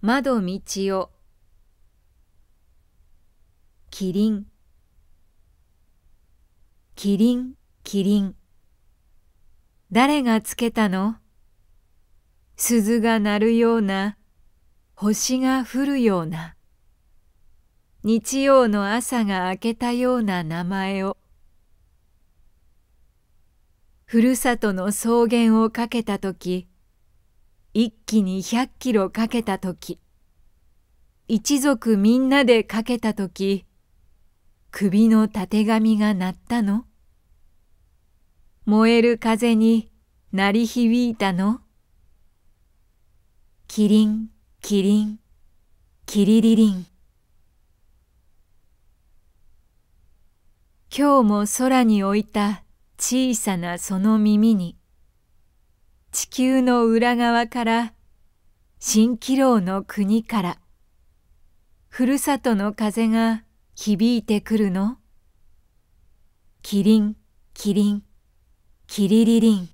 窓道をキリンキリンキリン誰がつけたの鈴が鳴るような星が降るような日曜の朝が明けたような名前をふるさとの草原をかけた時一気に100キロかけた時一族みんなでかけた時首のたてがみが鳴ったの燃える風に鳴り響いたのキリンキリンキリリリン今日も空に置いた小さなその耳に地球の裏側から蜃気楼の国からふるさとの風が響いてくるのキリンキリンキリリリン